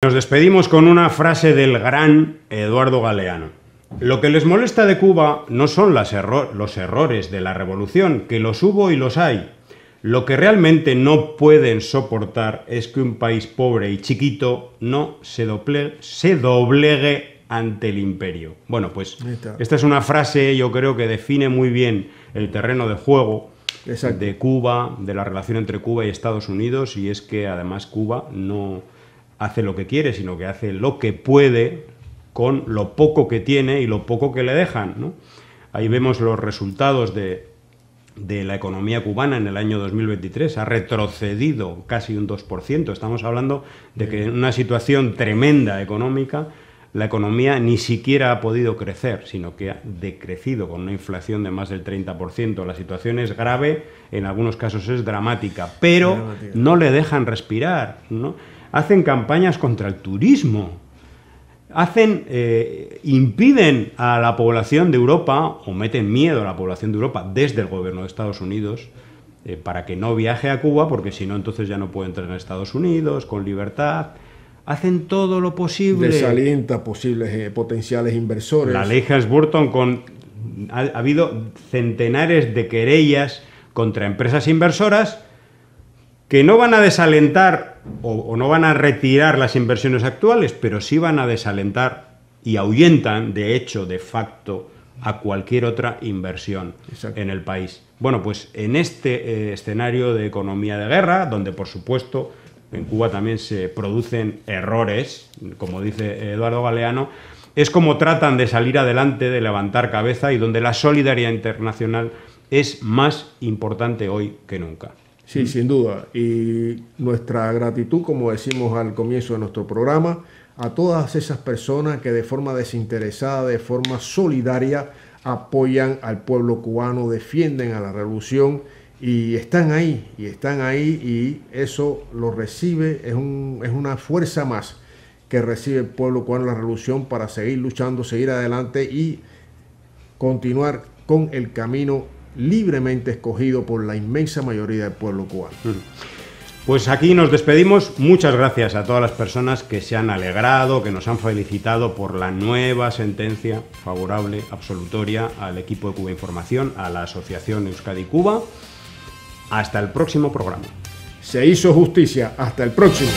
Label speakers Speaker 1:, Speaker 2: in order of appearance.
Speaker 1: Nos despedimos con una frase del gran Eduardo Galeano. Lo que les molesta de Cuba no son los errores de la revolución, que los hubo y los hay. Lo que realmente no pueden soportar es que un país pobre y chiquito no se, doble se doblegue ante el imperio. Bueno, pues esta es una frase yo creo que define muy bien el terreno de juego de Cuba, de la relación entre Cuba y Estados Unidos, y es que además Cuba no hace lo que quiere, sino que hace lo que puede con lo poco que tiene y lo poco que le dejan. ¿no? Ahí vemos los resultados de, de la economía cubana en el año 2023 ha retrocedido casi un 2%. Estamos hablando de que en una situación tremenda económica, la economía ni siquiera ha podido crecer, sino que ha decrecido con una inflación de más del 30%. La situación es grave, en algunos casos es dramática, pero no le dejan respirar. ¿no? hacen campañas contra el turismo, hacen, eh, impiden a la población de Europa o meten miedo a la población de Europa desde el gobierno de Estados Unidos eh, para que no viaje a Cuba porque si no entonces ya no puede entrar en Estados Unidos con libertad. Hacen todo lo posible.
Speaker 2: Desalienta posibles eh, potenciales inversores. La ley
Speaker 1: Burton con... ha habido centenares de querellas contra empresas inversoras que no van a desalentar o, no van a retirar las inversiones actuales, pero sí van a desalentar y ahuyentan, de hecho, de facto, a cualquier otra inversión en el país. Bueno, pues en este eh, escenario de economía de guerra, donde por supuesto en Cuba también se producen errores, como dice Eduardo Galeano, es como tratan de salir adelante, de levantar cabeza y donde la solidaridad internacional es más importante hoy que nunca.
Speaker 2: Sí, sin duda. Y nuestra gratitud, como decimos al comienzo de nuestro programa, a todas esas personas que de forma desinteresada, de forma solidaria, apoyan al pueblo cubano, defienden a la revolución y están ahí, y están ahí, y eso lo recibe, es, un, es una fuerza más que recibe el pueblo cubano la revolución para seguir luchando, seguir adelante y continuar con el camino libremente escogido por la inmensa mayoría del pueblo cubano.
Speaker 1: Pues aquí nos despedimos. Muchas gracias a todas las personas que se han alegrado, que nos han felicitado por la nueva sentencia favorable, absolutoria al equipo de Cuba Información, a la Asociación Euskadi-Cuba. Hasta el próximo programa. Se hizo justicia. Hasta el próximo.